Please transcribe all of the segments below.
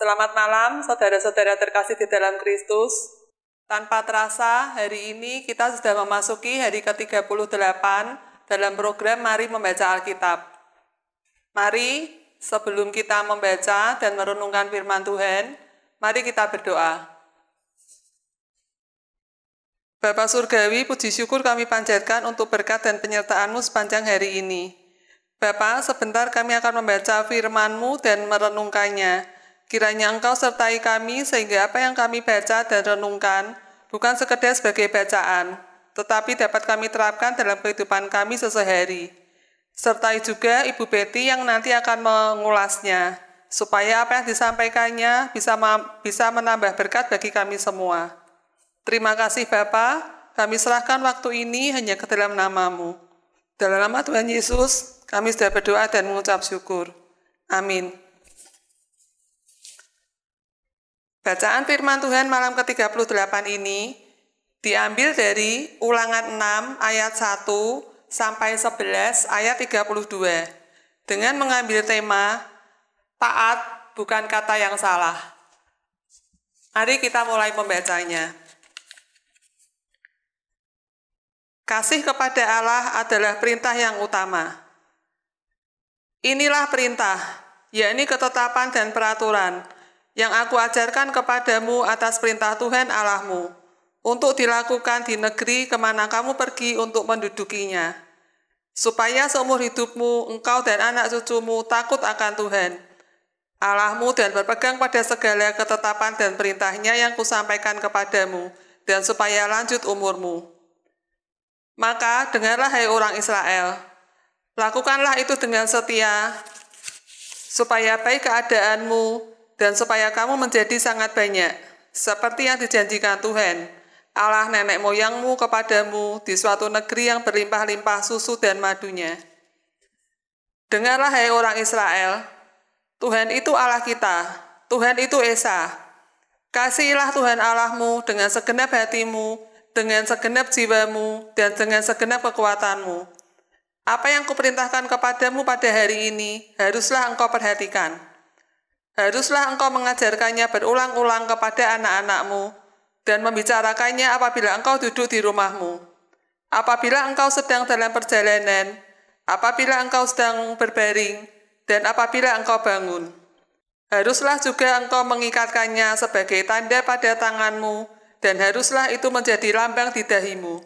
Selamat malam, saudara-saudara terkasih di dalam Kristus. Tanpa terasa, hari ini kita sudah memasuki hari ke-38 dalam program Mari Membaca Alkitab. Mari, sebelum kita membaca dan merenungkan firman Tuhan, mari kita berdoa. Bapak Surgawi, puji syukur kami panjatkan untuk berkat dan penyertaanmu sepanjang hari ini. Bapak, sebentar kami akan membaca firman-Mu dan merenungkannya. Kiranya Engkau sertai kami sehingga apa yang kami baca dan renungkan bukan sekedar sebagai bacaan, tetapi dapat kami terapkan dalam kehidupan kami sesehari. Sertai juga Ibu Betty yang nanti akan mengulasnya, supaya apa yang disampaikannya bisa bisa menambah berkat bagi kami semua. Terima kasih Bapak, kami serahkan waktu ini hanya ke dalam namamu. Dalam nama Tuhan Yesus, kami sudah berdoa dan mengucap syukur. Amin. Bacaan firman Tuhan malam ke-38 ini diambil dari ulangan 6 ayat 1 sampai 11 ayat 32 dengan mengambil tema taat bukan kata yang salah. Mari kita mulai membacanya. Kasih kepada Allah adalah perintah yang utama. Inilah perintah, yakni ketetapan dan peraturan, yang aku ajarkan kepadamu atas perintah Tuhan Allahmu, untuk dilakukan di negeri kemana kamu pergi untuk mendudukinya, supaya seumur hidupmu engkau dan anak cucumu takut akan Tuhan, Allahmu dan berpegang pada segala ketetapan dan perintahnya yang kusampaikan kepadamu, dan supaya lanjut umurmu. Maka dengarlah hai orang Israel, lakukanlah itu dengan setia, supaya baik keadaanmu dan supaya kamu menjadi sangat banyak, seperti yang dijanjikan Tuhan, Allah nenek moyangmu kepadamu di suatu negeri yang berlimpah-limpah susu dan madunya. Dengarlah hai orang Israel, Tuhan itu Allah kita, Tuhan itu Esa. Kasihilah Tuhan Allahmu dengan segenap hatimu, dengan segenap jiwamu, dan dengan segenap kekuatanmu. Apa yang kuperintahkan kepadamu pada hari ini, haruslah engkau perhatikan.' Haruslah engkau mengajarkannya berulang-ulang kepada anak-anakmu dan membicarakannya apabila engkau duduk di rumahmu. Apabila engkau sedang dalam perjalanan, apabila engkau sedang berbaring, dan apabila engkau bangun. Haruslah juga engkau mengikatkannya sebagai tanda pada tanganmu, dan haruslah itu menjadi lambang di dahimu.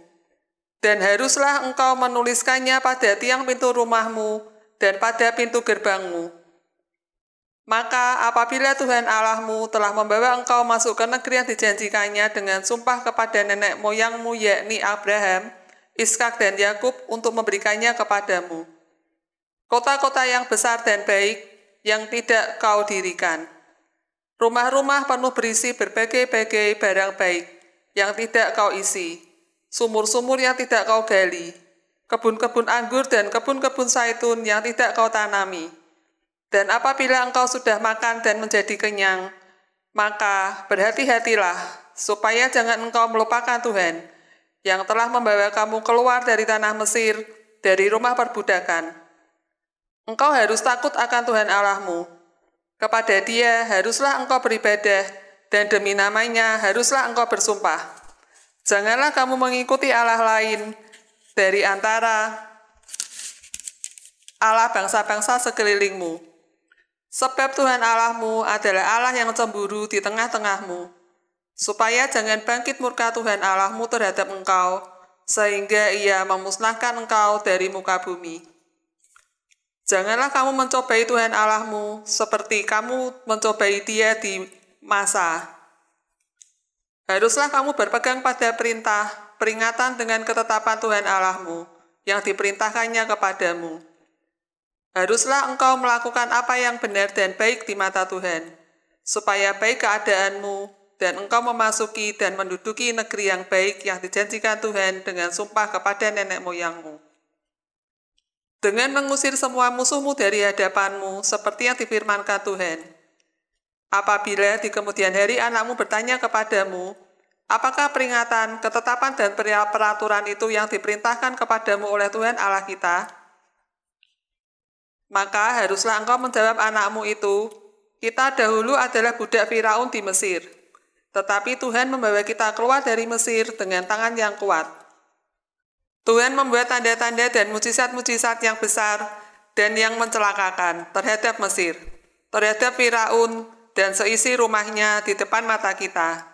Dan haruslah engkau menuliskannya pada tiang pintu rumahmu dan pada pintu gerbangmu maka apabila Tuhan Allahmu telah membawa engkau masuk ke negeri yang dijanjikannya dengan sumpah kepada nenek moyangmu yakni Abraham, Iskak dan Yakub untuk memberikannya kepadamu. Kota-kota yang besar dan baik yang tidak kau dirikan. Rumah-rumah penuh berisi berbagai-bagai barang baik yang tidak kau isi. Sumur-sumur yang tidak kau gali. Kebun-kebun anggur dan kebun-kebun saitun yang tidak kau tanami dan apabila engkau sudah makan dan menjadi kenyang, maka berhati-hatilah supaya jangan engkau melupakan Tuhan yang telah membawa kamu keluar dari tanah Mesir, dari rumah perbudakan. Engkau harus takut akan Tuhan Allahmu. Kepada dia haruslah engkau beribadah, dan demi namanya haruslah engkau bersumpah. Janganlah kamu mengikuti Allah lain dari antara Allah bangsa-bangsa sekelilingmu Sebab Tuhan Allahmu adalah Allah yang cemburu di tengah-tengahmu, supaya jangan bangkit murka Tuhan Allahmu terhadap engkau, sehingga ia memusnahkan engkau dari muka bumi. Janganlah kamu mencobai Tuhan Allahmu seperti kamu mencobai dia di masa. Haruslah kamu berpegang pada perintah, peringatan dengan ketetapan Tuhan Allahmu, yang diperintahkannya kepadamu Haruslah engkau melakukan apa yang benar dan baik di mata Tuhan, supaya baik keadaanmu dan engkau memasuki dan menduduki negeri yang baik yang dijanjikan Tuhan dengan sumpah kepada nenek moyangmu. Dengan mengusir semua musuhmu dari hadapanmu, seperti yang difirmankan Tuhan. Apabila di kemudian hari anakmu bertanya kepadamu, apakah peringatan, ketetapan, dan peraturan itu yang diperintahkan kepadamu oleh Tuhan Allah kita, maka haruslah engkau menjawab anakmu itu, kita dahulu adalah budak Firaun di Mesir. Tetapi Tuhan membawa kita keluar dari Mesir dengan tangan yang kuat. Tuhan membuat tanda-tanda dan mujizat-mujizat yang besar dan yang mencelakakan terhadap Mesir, terhadap Firaun, dan seisi rumahnya di depan mata kita.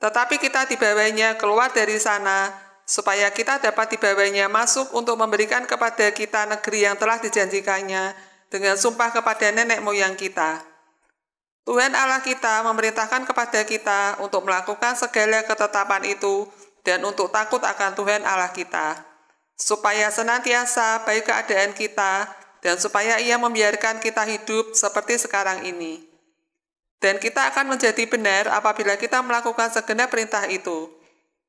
Tetapi kita dibawanya keluar dari sana supaya kita dapat dibawanya masuk untuk memberikan kepada kita negeri yang telah dijanjikannya dengan sumpah kepada nenek moyang kita. Tuhan Allah kita memerintahkan kepada kita untuk melakukan segala ketetapan itu dan untuk takut akan Tuhan Allah kita, supaya senantiasa baik keadaan kita dan supaya ia membiarkan kita hidup seperti sekarang ini. Dan kita akan menjadi benar apabila kita melakukan segenap perintah itu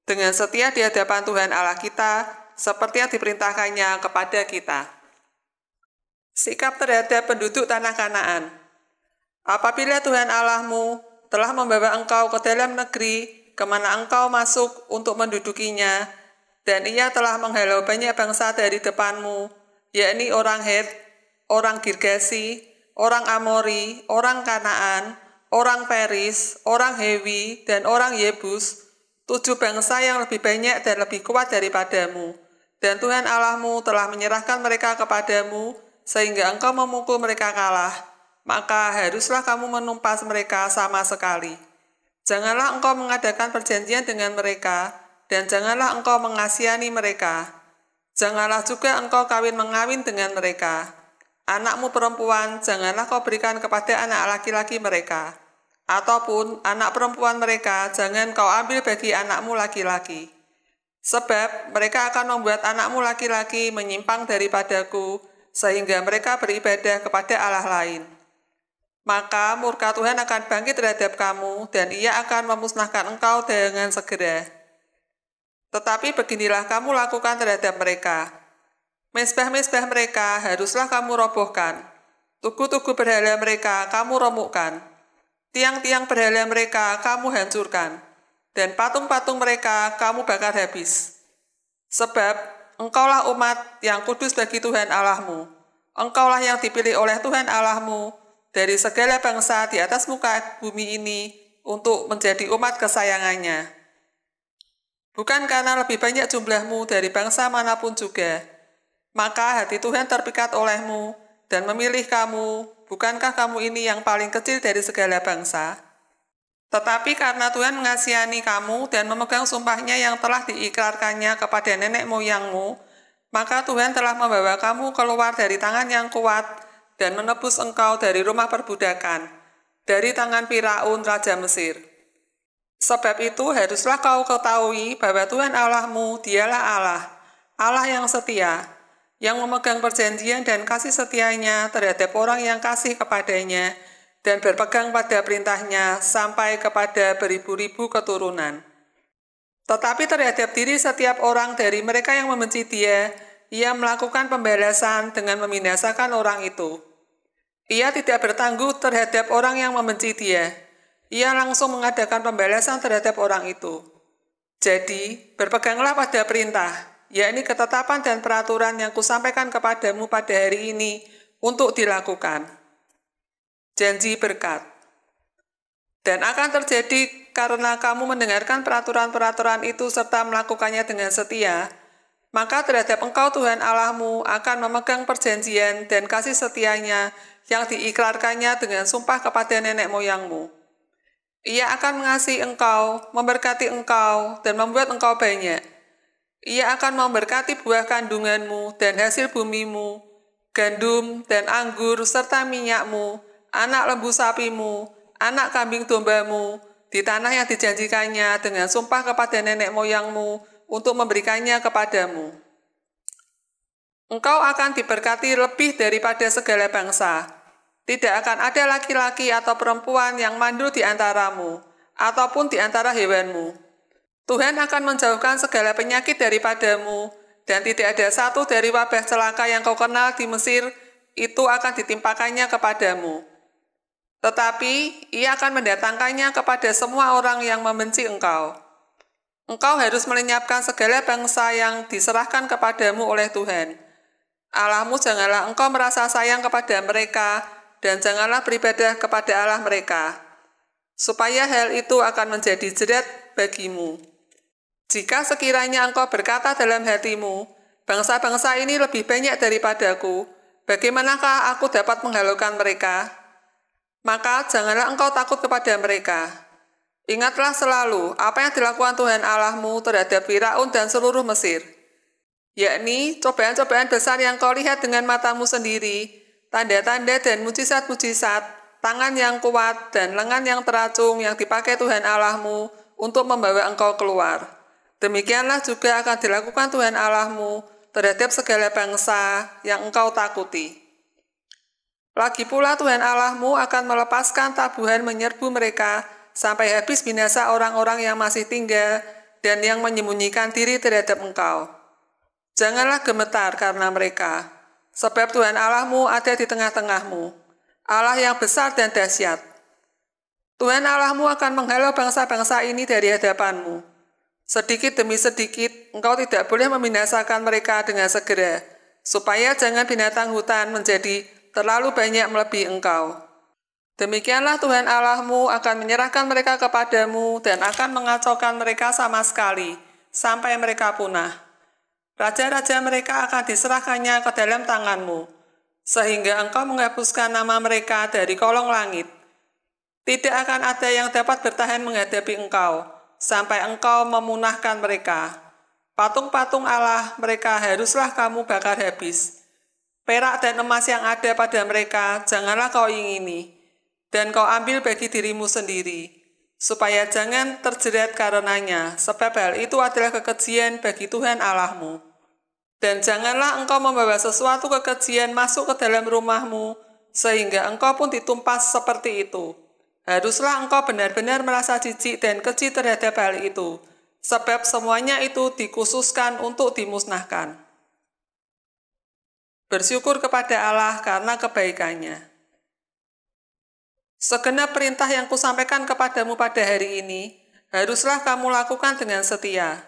dengan setia di hadapan Tuhan Allah kita, seperti yang diperintahkannya kepada kita. Sikap terhadap penduduk tanah Kanaan. Apabila Tuhan Allahmu telah membawa engkau ke dalam negeri, kemana engkau masuk untuk mendudukinya, dan ia telah menghalau banyak bangsa dari depanmu, yakni orang Het, orang Girgasi, orang Amori, orang Kanaan, orang Peris, orang Hewi, dan orang Yebus, tujuh bangsa yang lebih banyak dan lebih kuat daripadamu. Dan Tuhan Allahmu telah menyerahkan mereka kepadamu, sehingga engkau memukul mereka kalah. Maka haruslah kamu menumpas mereka sama sekali. Janganlah engkau mengadakan perjanjian dengan mereka, dan janganlah engkau mengasihani mereka. Janganlah juga engkau kawin mengawin dengan mereka. Anakmu perempuan, janganlah kau berikan kepada anak laki-laki mereka.' ataupun anak perempuan mereka jangan kau ambil bagi anakmu laki-laki. Sebab mereka akan membuat anakmu laki-laki menyimpang daripadaku, sehingga mereka beribadah kepada Allah lain. Maka murka Tuhan akan bangkit terhadap kamu, dan ia akan memusnahkan engkau dengan segera. Tetapi beginilah kamu lakukan terhadap mereka. Mesbah-mesbah mereka haruslah kamu robohkan. Tugu-tugu berhala mereka kamu remukkan Tiang-tiang berhala mereka kamu hancurkan, dan patung-patung mereka kamu bakar habis. Sebab engkaulah umat yang kudus bagi Tuhan Allahmu. Engkaulah yang dipilih oleh Tuhan Allahmu dari segala bangsa di atas muka bumi ini untuk menjadi umat kesayangannya. Bukan karena lebih banyak jumlahmu dari bangsa manapun juga, maka hati Tuhan terpikat olehmu dan memilih kamu bukankah kamu ini yang paling kecil dari segala bangsa? Tetapi karena Tuhan mengasihani kamu dan memegang sumpahnya yang telah diikrarkannya kepada nenek moyangmu, maka Tuhan telah membawa kamu keluar dari tangan yang kuat dan menebus engkau dari rumah perbudakan, dari tangan Firaun Raja Mesir. Sebab itu haruslah kau ketahui bahwa Tuhan Allahmu dialah Allah, Allah yang setia, yang memegang perjanjian dan kasih setianya terhadap orang yang kasih kepadanya dan berpegang pada perintahnya sampai kepada beribu-ribu keturunan. Tetapi terhadap diri setiap orang dari mereka yang membenci dia, ia melakukan pembalasan dengan membinasakan orang itu. Ia tidak bertangguh terhadap orang yang membenci dia. Ia langsung mengadakan pembalasan terhadap orang itu. Jadi, berpeganglah pada perintah, yakni ketetapan dan peraturan yang kusampaikan kepadamu pada hari ini untuk dilakukan. Janji berkat. Dan akan terjadi karena kamu mendengarkan peraturan-peraturan itu serta melakukannya dengan setia, maka terhadap engkau Tuhan Allahmu akan memegang perjanjian dan kasih setianya yang diikrarkannya dengan sumpah kepada nenek moyangmu. Ia akan mengasihi engkau, memberkati engkau, dan membuat engkau banyak ia akan memberkati buah kandunganmu dan hasil bumimu, gandum dan anggur serta minyakmu, anak lembu sapimu, anak kambing dombamu, di tanah yang dijanjikannya dengan sumpah kepada nenek moyangmu untuk memberikannya kepadamu. Engkau akan diberkati lebih daripada segala bangsa. Tidak akan ada laki-laki atau perempuan yang mandul di antaramu, ataupun di antara hewanmu. Tuhan akan menjauhkan segala penyakit daripadamu, dan tidak ada satu dari wabah celaka yang kau kenal di Mesir itu akan ditimpakannya kepadamu. Tetapi ia akan mendatangkannya kepada semua orang yang membenci engkau. Engkau harus melenyapkan segala bangsa yang diserahkan kepadamu oleh Tuhan. Allahmu janganlah engkau merasa sayang kepada mereka, dan janganlah beribadah kepada Allah mereka, supaya hal itu akan menjadi jerat bagimu. Jika sekiranya engkau berkata dalam hatimu, bangsa-bangsa ini lebih banyak daripadaku, bagaimanakah aku dapat menghalaukan mereka? Maka janganlah engkau takut kepada mereka. Ingatlah selalu apa yang dilakukan Tuhan Allahmu terhadap Firaun dan seluruh Mesir, yakni cobaan-cobaan besar yang kau lihat dengan matamu sendiri, tanda-tanda dan mujizat-mujizat, tangan yang kuat dan lengan yang teracung yang dipakai Tuhan Allahmu untuk membawa engkau keluar. Demikianlah juga akan dilakukan Tuhan Allahmu terhadap segala bangsa yang engkau takuti. Lagi pula Tuhan Allahmu akan melepaskan tabuhan menyerbu mereka sampai habis binasa orang-orang yang masih tinggal dan yang menyembunyikan diri terhadap engkau. Janganlah gemetar karena mereka, sebab Tuhan Allahmu ada di tengah-tengahmu, Allah yang besar dan dahsyat. Tuhan Allahmu akan menghalau bangsa-bangsa ini dari hadapanmu Sedikit demi sedikit, engkau tidak boleh membinasakan mereka dengan segera, supaya jangan binatang hutan menjadi terlalu banyak melebihi engkau. Demikianlah Tuhan Allahmu akan menyerahkan mereka kepadamu dan akan mengacaukan mereka sama sekali, sampai mereka punah. Raja-raja mereka akan diserahkannya ke dalam tanganmu, sehingga engkau menghapuskan nama mereka dari kolong langit. Tidak akan ada yang dapat bertahan menghadapi engkau.' sampai engkau memunahkan mereka. Patung-patung Allah mereka haruslah kamu bakar habis. Perak dan emas yang ada pada mereka janganlah kau ingini, dan kau ambil bagi dirimu sendiri, supaya jangan terjerat karenanya, sebab hal itu adalah kekejian bagi Tuhan Allahmu. Dan janganlah engkau membawa sesuatu kekejian masuk ke dalam rumahmu, sehingga engkau pun ditumpas seperti itu.' Haruslah engkau benar-benar merasa jijik dan kecil terhadap hal itu, sebab semuanya itu dikhususkan untuk dimusnahkan. Bersyukur kepada Allah karena kebaikannya. Segenap perintah yang kusampaikan kepadamu pada hari ini, haruslah kamu lakukan dengan setia,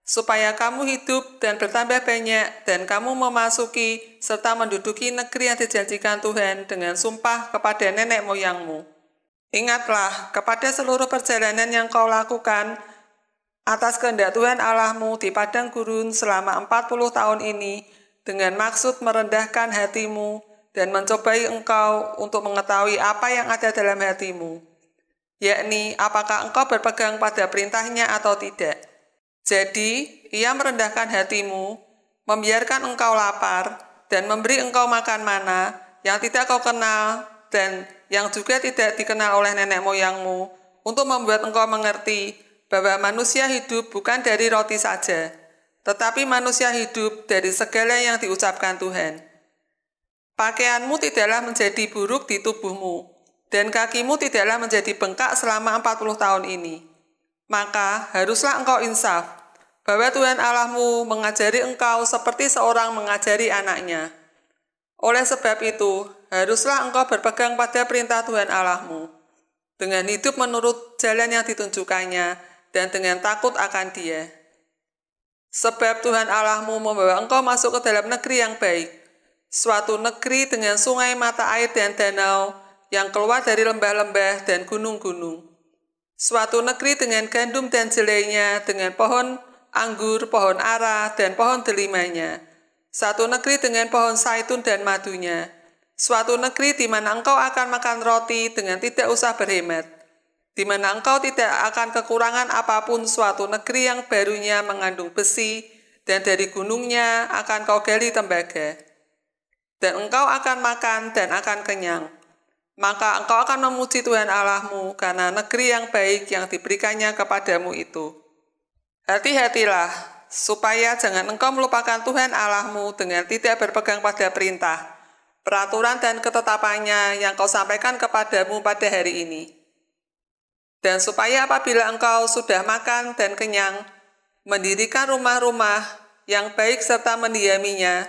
supaya kamu hidup dan bertambah banyak dan kamu memasuki serta menduduki negeri yang dijanjikan Tuhan dengan sumpah kepada nenek moyangmu Ingatlah kepada seluruh perjalanan yang kau lakukan atas kehendak Tuhan Allahmu di padang gurun selama 40 tahun ini dengan maksud merendahkan hatimu dan mencobai engkau untuk mengetahui apa yang ada dalam hatimu, yakni apakah engkau berpegang pada perintahnya atau tidak. Jadi, ia merendahkan hatimu, membiarkan engkau lapar, dan memberi engkau makan mana yang tidak kau kenal dan yang juga tidak dikenal oleh nenek moyangmu, untuk membuat engkau mengerti bahwa manusia hidup bukan dari roti saja, tetapi manusia hidup dari segala yang diucapkan Tuhan. Pakaianmu tidaklah menjadi buruk di tubuhmu, dan kakimu tidaklah menjadi bengkak selama 40 tahun ini. Maka haruslah engkau insaf, bahwa Tuhan Allahmu mengajari engkau seperti seorang mengajari anaknya.' Oleh sebab itu, haruslah engkau berpegang pada perintah Tuhan Allahmu, dengan hidup menurut jalan yang ditunjukkannya, dan dengan takut akan dia. Sebab Tuhan Allahmu membawa engkau masuk ke dalam negeri yang baik, suatu negeri dengan sungai mata air dan danau, yang keluar dari lembah-lembah dan gunung-gunung. Suatu negeri dengan gandum dan jelainya, dengan pohon anggur, pohon ara, dan pohon delimanya.' Satu negeri dengan pohon saitun dan madunya. Suatu negeri di mana engkau akan makan roti dengan tidak usah berhemat. Di mana engkau tidak akan kekurangan apapun suatu negeri yang barunya mengandung besi, dan dari gunungnya akan kau gali tembaga. Dan engkau akan makan dan akan kenyang. Maka engkau akan memuji Tuhan Allahmu karena negeri yang baik yang diberikannya kepadamu itu. Hati-hatilah, supaya jangan engkau melupakan Tuhan Allahmu dengan tidak berpegang pada perintah, peraturan dan ketetapannya yang kau sampaikan kepadamu pada hari ini. Dan supaya apabila engkau sudah makan dan kenyang, mendirikan rumah-rumah yang baik serta mendiaminya,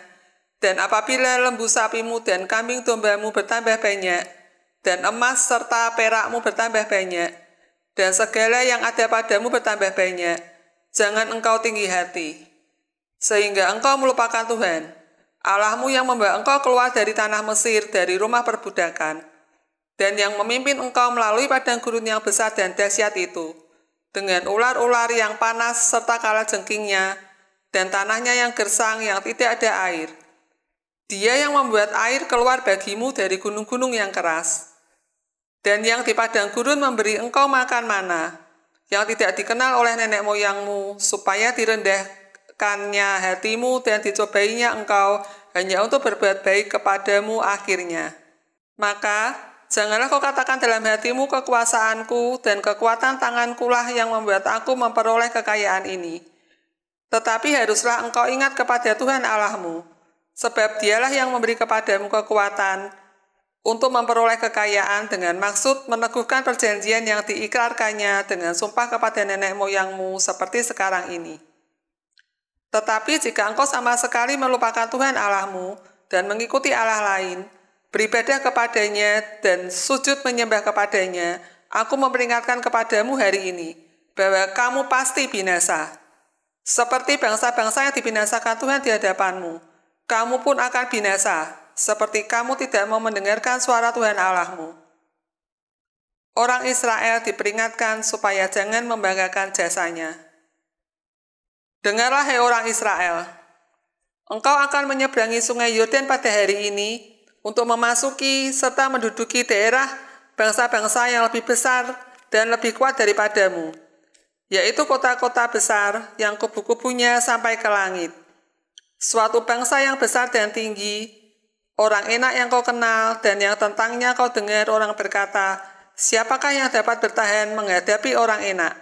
dan apabila lembu sapimu dan kambing dombamu bertambah banyak, dan emas serta perakmu bertambah banyak, dan segala yang ada padamu bertambah banyak, jangan engkau tinggi hati, sehingga engkau melupakan Tuhan, Allahmu yang membawa engkau keluar dari tanah Mesir, dari rumah perbudakan, dan yang memimpin engkau melalui padang gurun yang besar dan dahsyat itu, dengan ular-ular yang panas serta kala jengkingnya, dan tanahnya yang gersang yang tidak ada air. Dia yang membuat air keluar bagimu dari gunung-gunung yang keras, dan yang di padang gurun memberi engkau makan mana, yang tidak dikenal oleh nenek moyangmu, supaya direndahkannya hatimu dan dicobainya engkau hanya untuk berbuat baik kepadamu akhirnya. Maka, janganlah kau katakan dalam hatimu kekuasaanku dan kekuatan tangankulah yang membuat aku memperoleh kekayaan ini. Tetapi haruslah engkau ingat kepada Tuhan Allahmu, sebab dialah yang memberi kepadamu kekuatan, untuk memperoleh kekayaan dengan maksud meneguhkan perjanjian yang diikrarkannya dengan sumpah kepada nenek moyangmu seperti sekarang ini. Tetapi jika engkau sama sekali melupakan Tuhan Allahmu dan mengikuti Allah lain, beribadah kepadanya dan sujud menyembah kepadanya, aku memperingatkan kepadamu hari ini bahwa kamu pasti binasa. Seperti bangsa-bangsa yang dibinasakan Tuhan di hadapanmu, kamu pun akan binasa seperti kamu tidak mau mendengarkan suara Tuhan Allahmu. Orang Israel diperingatkan supaya jangan membanggakan jasanya. Dengarlah hei orang Israel, engkau akan menyeberangi sungai Yordan pada hari ini untuk memasuki serta menduduki daerah bangsa-bangsa yang lebih besar dan lebih kuat daripadamu, yaitu kota-kota besar yang kubu-kubunya sampai ke langit. Suatu bangsa yang besar dan tinggi Orang enak yang kau kenal dan yang tentangnya kau dengar orang berkata, Siapakah yang dapat bertahan menghadapi orang enak?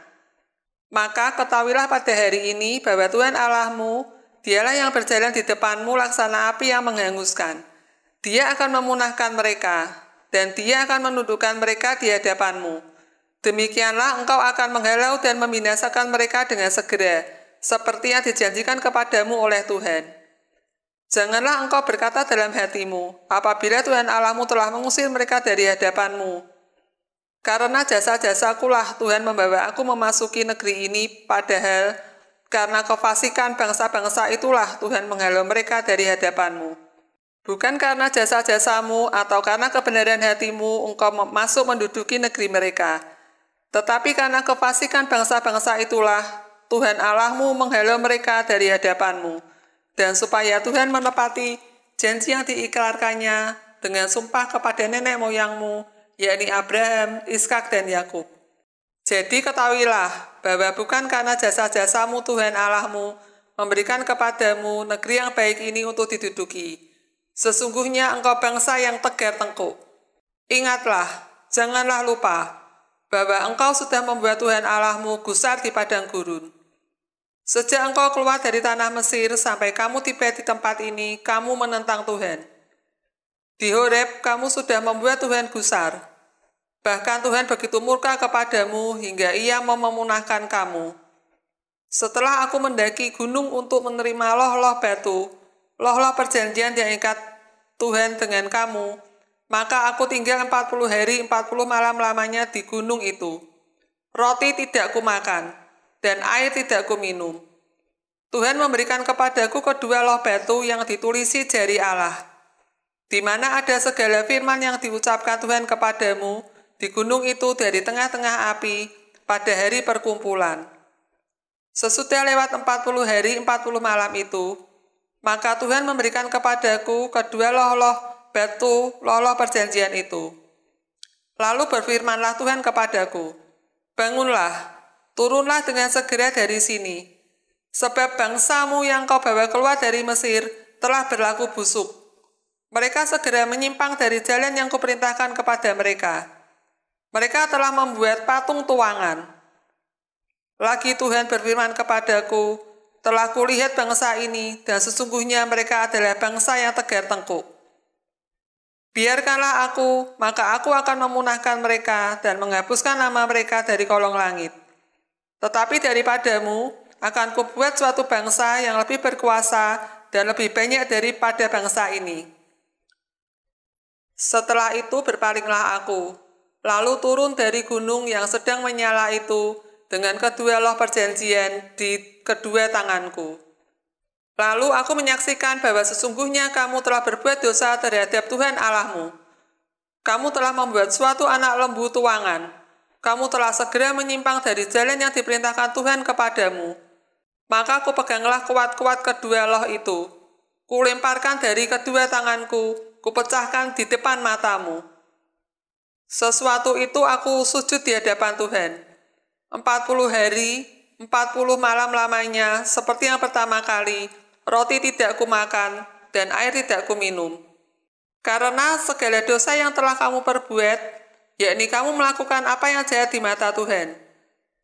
Maka ketahuilah pada hari ini bahwa Tuhan Allahmu, dialah yang berjalan di depanmu laksana api yang menghanguskan. Dia akan memunahkan mereka, dan dia akan menundukkan mereka di hadapanmu. Demikianlah engkau akan menghalau dan membinasakan mereka dengan segera, seperti yang dijanjikan kepadamu oleh Tuhan. Janganlah engkau berkata dalam hatimu, apabila Tuhan Allahmu telah mengusir mereka dari hadapanmu. Karena jasa-jasakulah Tuhan membawa aku memasuki negeri ini, padahal karena kefasikan bangsa-bangsa itulah Tuhan menghalau mereka dari hadapanmu. Bukan karena jasa-jasamu atau karena kebenaran hatimu engkau masuk menduduki negeri mereka. Tetapi karena kefasikan bangsa-bangsa itulah Tuhan Allahmu menghalau mereka dari hadapanmu.' dan supaya Tuhan menepati janji yang diiklarkannya dengan sumpah kepada nenek moyangmu, yakni Abraham, Ishak, dan Yakub. Jadi ketahuilah bahwa bukan karena jasa-jasamu Tuhan Allahmu memberikan kepadamu negeri yang baik ini untuk diduduki. Sesungguhnya engkau bangsa yang tegar tengkuk. Ingatlah, janganlah lupa bahwa engkau sudah membuat Tuhan Allahmu gusar di padang gurun. Sejak engkau keluar dari tanah Mesir sampai kamu tiba di tempat ini, kamu menentang Tuhan. Di Horeb kamu sudah membuat Tuhan gusar. Bahkan Tuhan begitu murka kepadamu hingga ia mememunahkan kamu. Setelah aku mendaki gunung untuk menerima loh-loh batu, loh-loh perjanjian yang ikat Tuhan dengan kamu, maka aku tinggal 40 hari 40 malam lamanya di gunung itu. Roti tidak kumakan, dan air tidak kuminum. Tuhan memberikan kepadaku kedua loh batu yang ditulisi jari Allah, di mana ada segala firman yang diucapkan Tuhan kepadamu di gunung itu dari tengah-tengah api pada hari perkumpulan. Sesudah lewat 40 hari 40 malam itu, maka Tuhan memberikan kepadaku kedua loh-loh batu loh-loh perjanjian itu. Lalu berfirmanlah Tuhan kepadaku, Bangunlah, Turunlah dengan segera dari sini, sebab bangsamu yang kau bawa keluar dari Mesir telah berlaku busuk. Mereka segera menyimpang dari jalan yang kuperintahkan kepada mereka. Mereka telah membuat patung tuangan. Lagi Tuhan berfirman kepadaku, telah kulihat bangsa ini, dan sesungguhnya mereka adalah bangsa yang tegar tengkuk. Biarkanlah aku, maka aku akan memunahkan mereka dan menghapuskan nama mereka dari kolong langit. Tetapi daripadamu akan kubuat suatu bangsa yang lebih berkuasa dan lebih banyak daripada bangsa ini. Setelah itu berpalinglah aku, lalu turun dari gunung yang sedang menyala itu dengan kedua loh perjanjian di kedua tanganku. Lalu aku menyaksikan bahwa sesungguhnya kamu telah berbuat dosa terhadap Tuhan Allahmu. Kamu telah membuat suatu anak lembu tuangan, kamu telah segera menyimpang dari jalan yang diperintahkan Tuhan kepadamu. Maka kupeganglah kuat-kuat kedua loh itu. Kulemparkan dari kedua tanganku, kupecahkan di depan matamu. Sesuatu itu aku sujud di hadapan Tuhan. Empat puluh hari, empat puluh malam lamanya, seperti yang pertama kali, roti tidak kumakan, dan air tidak kuminum. Karena segala dosa yang telah kamu perbuat, yakni kamu melakukan apa yang jahat di mata Tuhan,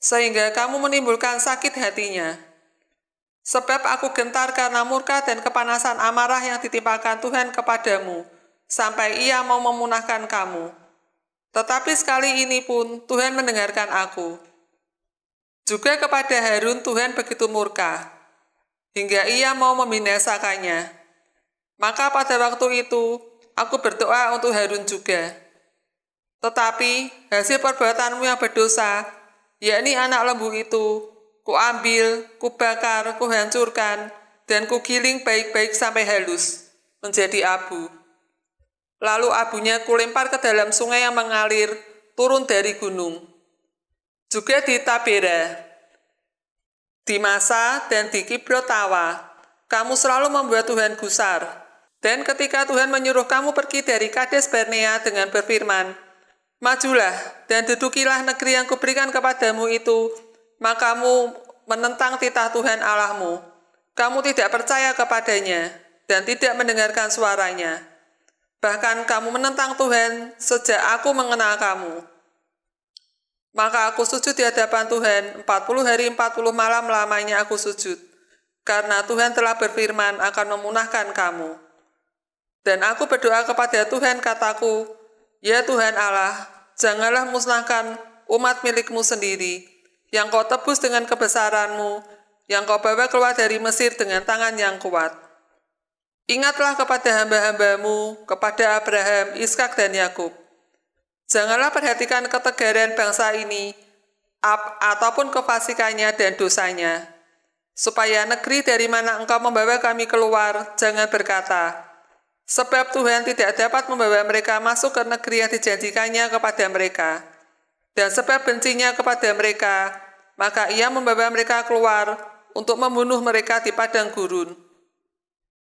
sehingga kamu menimbulkan sakit hatinya. Sebab aku gentar karena murka dan kepanasan amarah yang ditimpakan Tuhan kepadamu, sampai ia mau memunahkan kamu. Tetapi sekali ini pun Tuhan mendengarkan aku. Juga kepada Harun Tuhan begitu murka, hingga ia mau membinasakannya. Maka pada waktu itu, aku berdoa untuk Harun juga.' Tetapi hasil perbuatanmu yang berdosa, yakni anak lembu itu, kuambil, kubakar, kuhancurkan, dan kugiling baik-baik sampai halus, menjadi abu. Lalu abunya kulempar ke dalam sungai yang mengalir, turun dari gunung. Juga di Tabera, di Masa dan di Kibrotawa, kamu selalu membuat Tuhan gusar. Dan ketika Tuhan menyuruh kamu pergi dari Kades Barnea dengan berfirman, Majulah dan dudukilah negeri yang kuberikan kepadamu itu, maka kamu menentang titah Tuhan Allahmu. Kamu tidak percaya kepadanya dan tidak mendengarkan suaranya. Bahkan kamu menentang Tuhan sejak aku mengenal kamu. Maka aku sujud di hadapan Tuhan, 40 hari 40 malam lamanya aku sujud. Karena Tuhan telah berfirman akan memunahkan kamu. Dan aku berdoa kepada Tuhan kataku, Ya Tuhan Allah, janganlah musnahkan umat milikmu sendiri, yang kau tebus dengan kebesaranmu, yang kau bawa keluar dari Mesir dengan tangan yang kuat. Ingatlah kepada hamba-hambamu, kepada Abraham, Ishak dan Yakub. Janganlah perhatikan ketegaran bangsa ini, ap, ataupun kefasikannya dan dosanya, supaya negeri dari mana engkau membawa kami keluar, jangan berkata, Sebab Tuhan tidak dapat membawa mereka masuk ke negeri yang dijanjikannya kepada mereka. Dan sebab bencinya kepada mereka, maka ia membawa mereka keluar untuk membunuh mereka di padang gurun.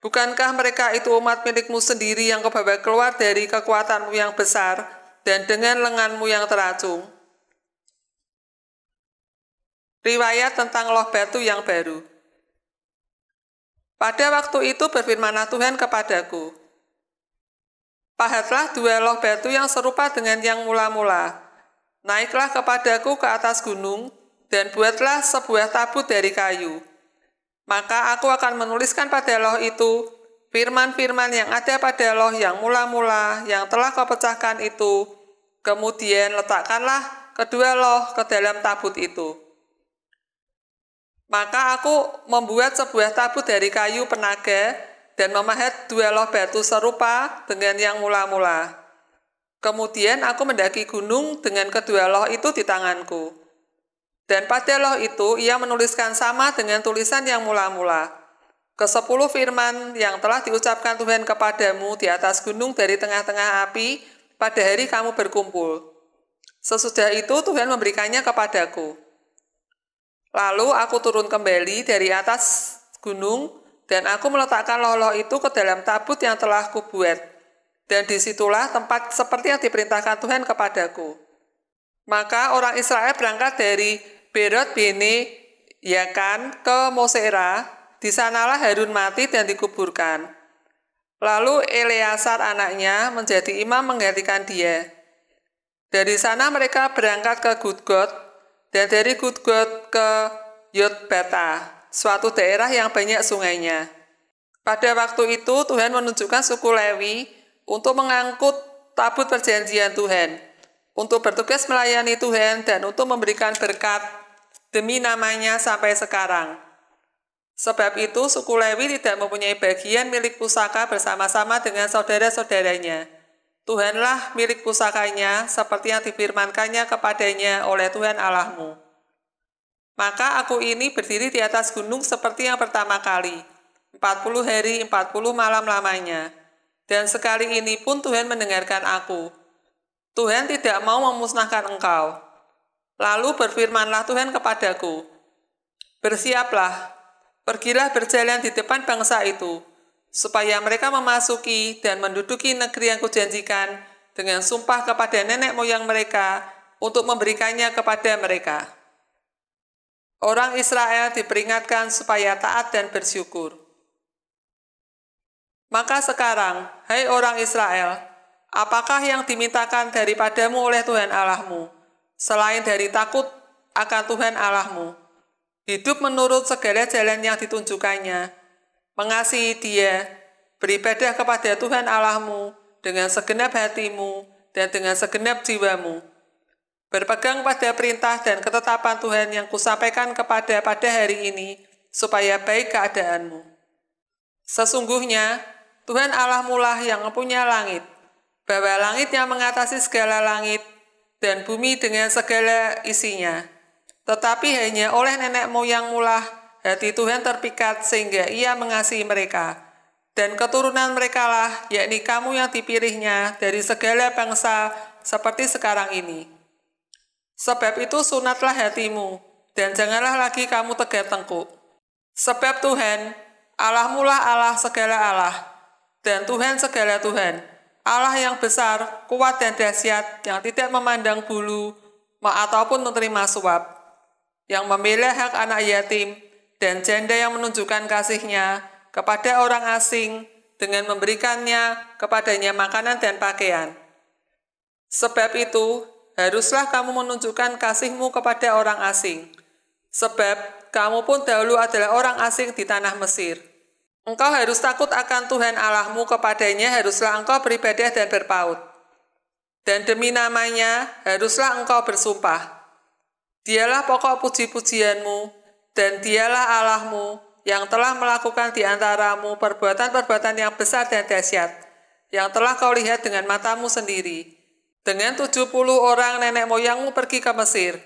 Bukankah mereka itu umat milikmu sendiri yang kebawa keluar dari kekuatanmu yang besar dan dengan lenganmu yang teracung? Riwayat tentang loh batu yang baru. Pada waktu itu berfirmanlah Tuhan kepadaku, Pahatlah dua loh batu yang serupa dengan yang mula-mula. Naiklah kepadaku ke atas gunung, dan buatlah sebuah tabut dari kayu. Maka aku akan menuliskan pada loh itu firman-firman yang ada pada loh yang mula-mula, yang telah kau pecahkan itu. Kemudian letakkanlah kedua loh ke dalam tabut itu. Maka aku membuat sebuah tabut dari kayu penaga dan memahat dua loh batu serupa dengan yang mula-mula. Kemudian aku mendaki gunung dengan kedua loh itu di tanganku. Dan pada loh itu ia menuliskan sama dengan tulisan yang mula-mula. Kesepuluh firman yang telah diucapkan Tuhan kepadamu di atas gunung dari tengah-tengah api pada hari kamu berkumpul. Sesudah itu Tuhan memberikannya kepadaku. Lalu aku turun kembali dari atas gunung dan aku meletakkan loloh itu ke dalam tabut yang telah kubuat. Dan disitulah tempat seperti yang diperintahkan Tuhan kepadaku. Maka orang Israel berangkat dari Berot Bene ya kan, ke Mosera. Di sanalah Harun mati dan dikuburkan. Lalu Eleazar anaknya menjadi imam menggantikan dia. Dari sana mereka berangkat ke Gudgot dan dari Gudgot ke Yotbata suatu daerah yang banyak sungainya. Pada waktu itu Tuhan menunjukkan suku Lewi untuk mengangkut tabut perjanjian Tuhan, untuk bertugas melayani Tuhan dan untuk memberikan berkat demi namanya sampai sekarang. Sebab itu suku Lewi tidak mempunyai bagian milik pusaka bersama-sama dengan saudara-saudaranya. Tuhanlah milik pusakanya seperti yang difirmankannya kepadanya oleh Tuhan Allahmu. Maka aku ini berdiri di atas gunung seperti yang pertama kali, 40 hari 40 malam lamanya. Dan sekali ini pun Tuhan mendengarkan aku. Tuhan tidak mau memusnahkan engkau. Lalu berfirmanlah Tuhan kepadaku, Bersiaplah, pergilah berjalan di depan bangsa itu, supaya mereka memasuki dan menduduki negeri yang kujanjikan dengan sumpah kepada nenek moyang mereka untuk memberikannya kepada mereka.' Orang Israel diperingatkan supaya taat dan bersyukur. Maka sekarang, hai orang Israel, apakah yang dimintakan daripadamu oleh Tuhan Allahmu, selain dari takut akan Tuhan Allahmu? Hidup menurut segala jalan yang ditunjukkannya, mengasihi dia, beribadah kepada Tuhan Allahmu dengan segenap hatimu dan dengan segenap jiwamu Berpegang pada perintah dan ketetapan Tuhan yang kusampaikan kepada pada hari ini, supaya baik keadaanmu. Sesungguhnya, Tuhan Allah mulah yang mempunyai langit, bahwa langit yang mengatasi segala langit, dan bumi dengan segala isinya. Tetapi hanya oleh nenek moyang mulah, hati Tuhan terpikat sehingga ia mengasihi mereka. Dan keturunan merekalah, yakni kamu yang dipilihnya dari segala bangsa seperti sekarang ini.' Sebab itu sunatlah hatimu, dan janganlah lagi kamu tegak tengkuk. Sebab Tuhan, Allah lah Allah segala Allah, dan Tuhan segala Tuhan, Allah yang besar, kuat dan dahsyat, yang tidak memandang bulu, ma ataupun menerima suap, yang memilih hak anak yatim, dan janda yang menunjukkan kasihnya kepada orang asing, dengan memberikannya kepadanya makanan dan pakaian. Sebab itu, haruslah kamu menunjukkan kasihmu kepada orang asing. Sebab kamu pun dahulu adalah orang asing di tanah Mesir. Engkau harus takut akan Tuhan Allahmu kepadanya, haruslah engkau beribadah dan berpaut. Dan demi namanya, haruslah engkau bersumpah. Dialah pokok puji-pujianmu, dan dialah Allahmu yang telah melakukan di antaramu perbuatan-perbuatan yang besar dan dahsyat, yang telah kau lihat dengan matamu sendiri.' Dengan 70 orang nenek moyangmu pergi ke Mesir.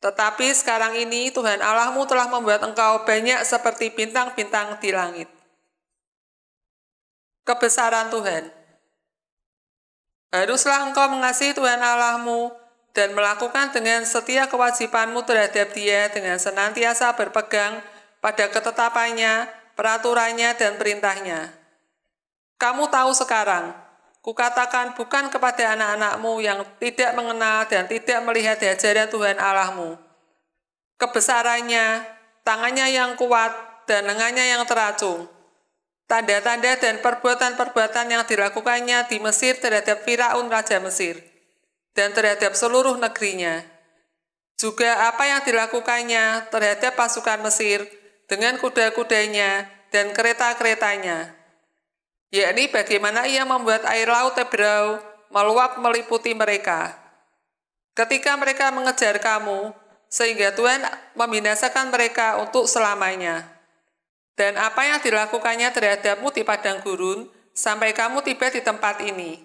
Tetapi sekarang ini Tuhan Allahmu telah membuat engkau banyak seperti bintang-bintang di langit. Kebesaran Tuhan Haruslah engkau mengasihi Tuhan Allahmu dan melakukan dengan setia kewajibanmu terhadap dia dengan senantiasa berpegang pada ketetapannya, peraturannya, dan perintahnya. Kamu tahu sekarang Kukatakan bukan kepada anak-anakmu yang tidak mengenal dan tidak melihat ajaran Tuhan Allahmu. Kebesarannya, tangannya yang kuat, dan lengannya yang teracung. Tanda-tanda dan perbuatan-perbuatan yang dilakukannya di Mesir terhadap Firaun Raja Mesir, dan terhadap seluruh negerinya. Juga apa yang dilakukannya terhadap pasukan Mesir dengan kuda-kudanya dan kereta-keretanya yakni bagaimana ia membuat air laut Tebrau meluap meliputi mereka. Ketika mereka mengejar kamu, sehingga Tuhan membinasakan mereka untuk selamanya. Dan apa yang dilakukannya terhadapmu di padang gurun sampai kamu tiba di tempat ini.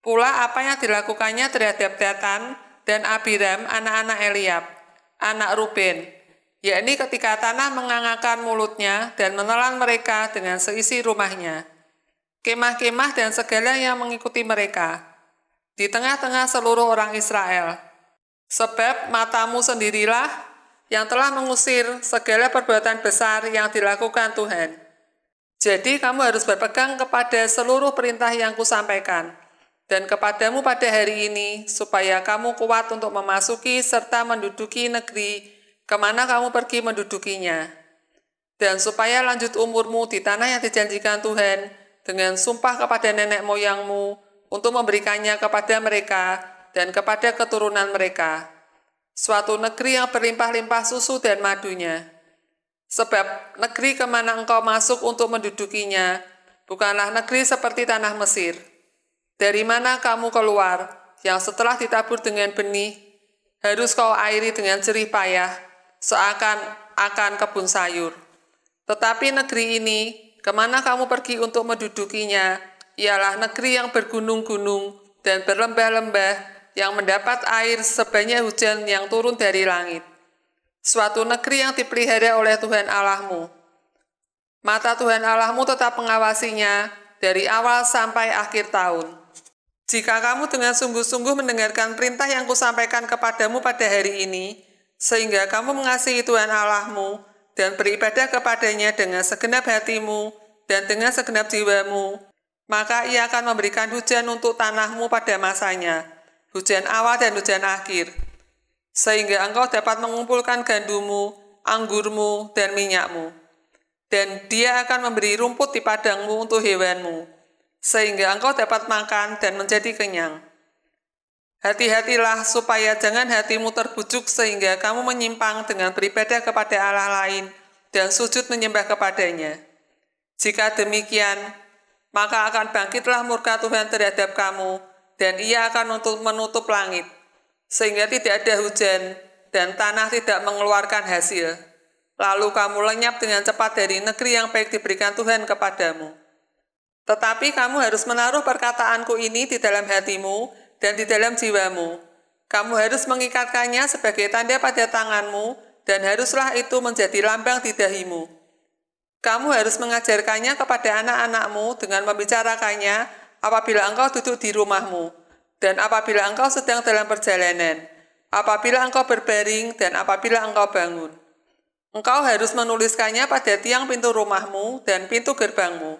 Pula apa yang dilakukannya terhadap Datan dan Abiram anak-anak Eliab, anak Ruben, yakni ketika tanah mengangakan mulutnya dan menelan mereka dengan seisi rumahnya kemah-kemah dan segala yang mengikuti mereka, di tengah-tengah seluruh orang Israel. Sebab matamu sendirilah yang telah mengusir segala perbuatan besar yang dilakukan Tuhan. Jadi kamu harus berpegang kepada seluruh perintah yang kusampaikan, dan kepadamu pada hari ini, supaya kamu kuat untuk memasuki serta menduduki negeri kemana kamu pergi mendudukinya. Dan supaya lanjut umurmu di tanah yang dijanjikan Tuhan, dengan sumpah kepada nenek moyangmu untuk memberikannya kepada mereka dan kepada keturunan mereka, suatu negeri yang berlimpah-limpah susu dan madunya. Sebab negeri kemana engkau masuk untuk mendudukinya, bukanlah negeri seperti tanah Mesir. Dari mana kamu keluar, yang setelah ditabur dengan benih, harus kau airi dengan jerih payah, seakan akan kebun sayur. Tetapi negeri ini Kemana kamu pergi untuk mendudukinya? Ialah negeri yang bergunung-gunung dan berlembah-lembah yang mendapat air sebanyak hujan yang turun dari langit. Suatu negeri yang dipelihara oleh Tuhan Allahmu. Mata Tuhan Allahmu tetap mengawasinya dari awal sampai akhir tahun. Jika kamu dengan sungguh-sungguh mendengarkan perintah yang kusampaikan kepadamu pada hari ini, sehingga kamu mengasihi Tuhan Allahmu dan beribadah kepadanya dengan segenap hatimu dan dengan segenap jiwamu, maka ia akan memberikan hujan untuk tanahmu pada masanya, hujan awal dan hujan akhir, sehingga engkau dapat mengumpulkan gandumu, anggurmu, dan minyakmu. Dan dia akan memberi rumput di padangmu untuk hewanmu, sehingga engkau dapat makan dan menjadi kenyang. Hati-hatilah supaya jangan hatimu terbujuk sehingga kamu menyimpang dengan beribadah kepada Allah lain dan sujud menyembah kepadanya. Jika demikian, maka akan bangkitlah murka Tuhan terhadap kamu dan ia akan untuk menutup langit, sehingga tidak ada hujan dan tanah tidak mengeluarkan hasil. Lalu kamu lenyap dengan cepat dari negeri yang baik diberikan Tuhan kepadamu. Tetapi kamu harus menaruh perkataanku ini di dalam hatimu dan di dalam jiwamu. Kamu harus mengikatkannya sebagai tanda pada tanganmu, dan haruslah itu menjadi lambang di dahimu. Kamu harus mengajarkannya kepada anak-anakmu dengan membicarakannya apabila engkau duduk di rumahmu, dan apabila engkau sedang dalam perjalanan, apabila engkau berbaring, dan apabila engkau bangun. Engkau harus menuliskannya pada tiang pintu rumahmu dan pintu gerbangmu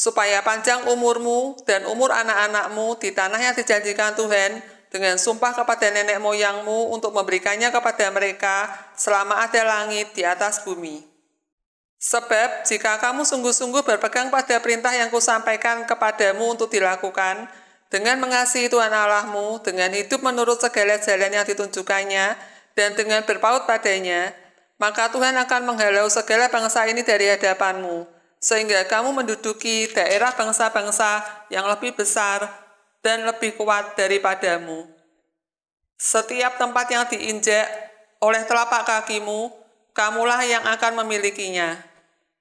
supaya panjang umurmu dan umur anak-anakmu di tanah yang dijanjikan Tuhan dengan sumpah kepada nenek moyangmu untuk memberikannya kepada mereka selama ada langit di atas bumi. Sebab jika kamu sungguh-sungguh berpegang pada perintah yang kusampaikan kepadamu untuk dilakukan, dengan mengasihi Tuhan Allahmu, dengan hidup menurut segala jalan yang ditunjukkannya, dan dengan berpaut padanya, maka Tuhan akan menghalau segala bangsa ini dari hadapanmu.' sehingga kamu menduduki daerah bangsa-bangsa yang lebih besar dan lebih kuat daripadamu. Setiap tempat yang diinjak oleh telapak kakimu, kamulah yang akan memilikinya,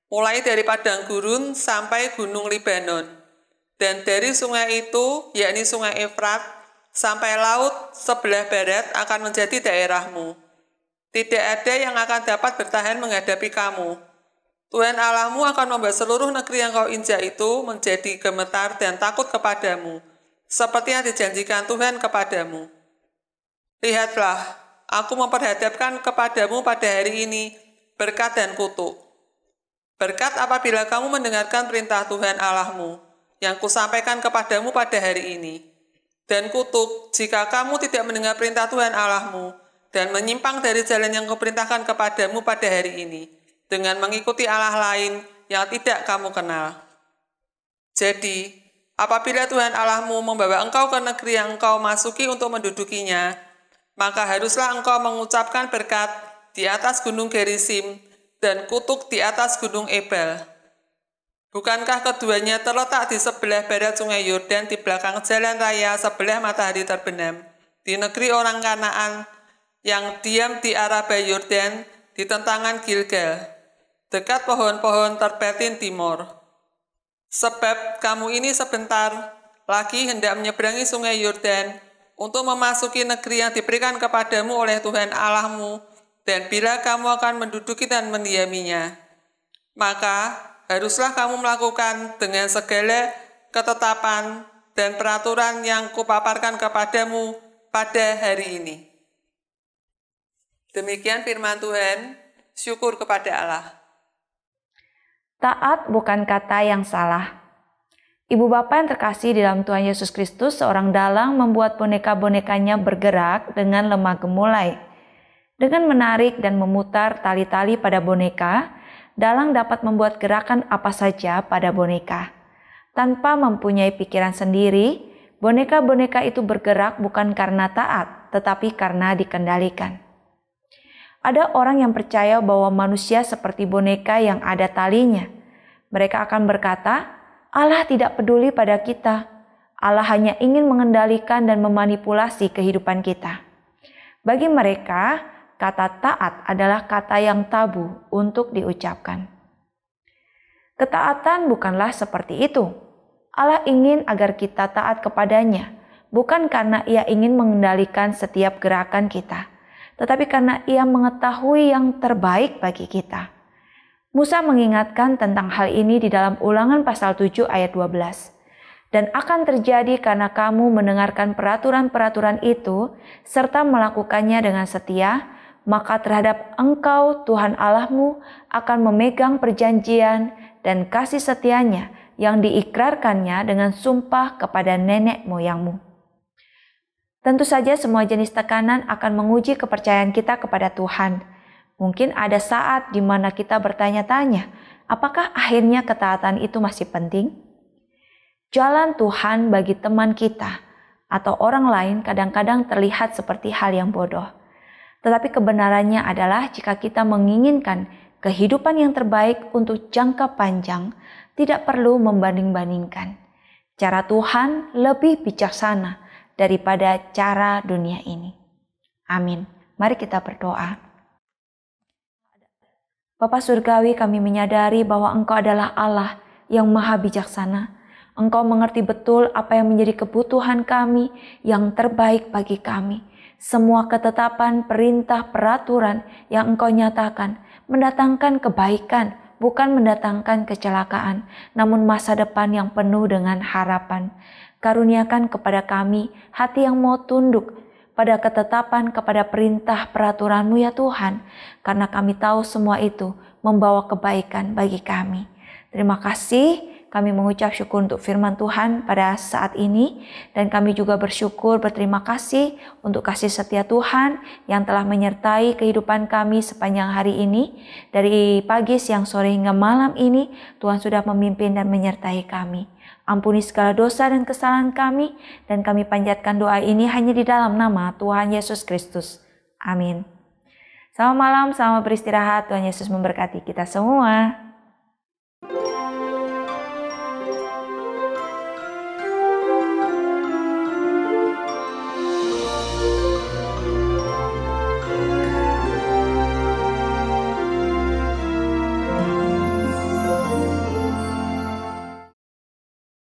mulai dari padang gurun sampai gunung Libanon. Dan dari sungai itu, yakni sungai Efrat, sampai laut sebelah barat akan menjadi daerahmu. Tidak ada yang akan dapat bertahan menghadapi kamu.' Tuhan Allahmu akan membuat seluruh negeri yang kau injak itu menjadi gemetar dan takut kepadamu, seperti yang dijanjikan Tuhan kepadamu. Lihatlah, aku memperhadapkan kepadamu pada hari ini berkat dan kutuk. Berkat apabila kamu mendengarkan perintah Tuhan Allahmu yang kusampaikan kepadamu pada hari ini. Dan kutuk jika kamu tidak mendengar perintah Tuhan Allahmu dan menyimpang dari jalan yang kuperintahkan kepadamu pada hari ini dengan mengikuti Allah lain yang tidak kamu kenal. Jadi, apabila Tuhan Allahmu membawa engkau ke negeri yang engkau masuki untuk mendudukinya, maka haruslah engkau mengucapkan berkat di atas gunung Gerisim dan kutuk di atas gunung Ebel. Bukankah keduanya terletak di sebelah barat sungai Yordan di belakang jalan raya sebelah matahari terbenam, di negeri orang Kanaan yang diam di Araba Yordan di tentangan Gilgal dekat pohon-pohon terpetin timur. Sebab kamu ini sebentar lagi hendak menyeberangi sungai Yordan untuk memasuki negeri yang diberikan kepadamu oleh Tuhan Allahmu, dan bila kamu akan menduduki dan mendiaminya, maka haruslah kamu melakukan dengan segala ketetapan dan peraturan yang kupaparkan kepadamu pada hari ini. Demikian firman Tuhan, syukur kepada Allah. Taat bukan kata yang salah. Ibu bapak yang terkasih di dalam Tuhan Yesus Kristus, seorang dalang membuat boneka-bonekanya bergerak dengan lemah gemulai. Dengan menarik dan memutar tali-tali pada boneka, dalang dapat membuat gerakan apa saja pada boneka. Tanpa mempunyai pikiran sendiri, boneka-boneka itu bergerak bukan karena taat, tetapi karena dikendalikan. Ada orang yang percaya bahwa manusia seperti boneka yang ada talinya. Mereka akan berkata, "Allah tidak peduli pada kita. Allah hanya ingin mengendalikan dan memanipulasi kehidupan kita." Bagi mereka, kata taat adalah kata yang tabu untuk diucapkan. Ketaatan bukanlah seperti itu. Allah ingin agar kita taat kepadanya, bukan karena Ia ingin mengendalikan setiap gerakan kita tetapi karena ia mengetahui yang terbaik bagi kita. Musa mengingatkan tentang hal ini di dalam ulangan pasal 7 ayat 12 dan akan terjadi karena kamu mendengarkan peraturan-peraturan itu serta melakukannya dengan setia, maka terhadap engkau Tuhan Allahmu akan memegang perjanjian dan kasih setianya yang diikrarkannya dengan sumpah kepada nenek moyangmu. Tentu saja semua jenis tekanan akan menguji kepercayaan kita kepada Tuhan. Mungkin ada saat di mana kita bertanya-tanya, apakah akhirnya ketaatan itu masih penting? Jalan Tuhan bagi teman kita atau orang lain kadang-kadang terlihat seperti hal yang bodoh. Tetapi kebenarannya adalah jika kita menginginkan kehidupan yang terbaik untuk jangka panjang, tidak perlu membanding-bandingkan. Cara Tuhan lebih bijaksana daripada cara dunia ini. Amin. Mari kita berdoa. Bapa Surgawi kami menyadari bahwa Engkau adalah Allah yang maha bijaksana. Engkau mengerti betul apa yang menjadi kebutuhan kami yang terbaik bagi kami. Semua ketetapan, perintah, peraturan yang Engkau nyatakan mendatangkan kebaikan, bukan mendatangkan kecelakaan, namun masa depan yang penuh dengan harapan karuniakan kepada kami hati yang mau tunduk pada ketetapan kepada perintah peraturanMu ya Tuhan, karena kami tahu semua itu membawa kebaikan bagi kami. Terima kasih, kami mengucap syukur untuk firman Tuhan pada saat ini, dan kami juga bersyukur berterima kasih untuk kasih setia Tuhan yang telah menyertai kehidupan kami sepanjang hari ini. Dari pagi, siang, sore hingga malam ini, Tuhan sudah memimpin dan menyertai kami. Ampuni segala dosa dan kesalahan kami, dan kami panjatkan doa ini hanya di dalam nama Tuhan Yesus Kristus. Amin. Selamat malam, selamat beristirahat. Tuhan Yesus memberkati kita semua.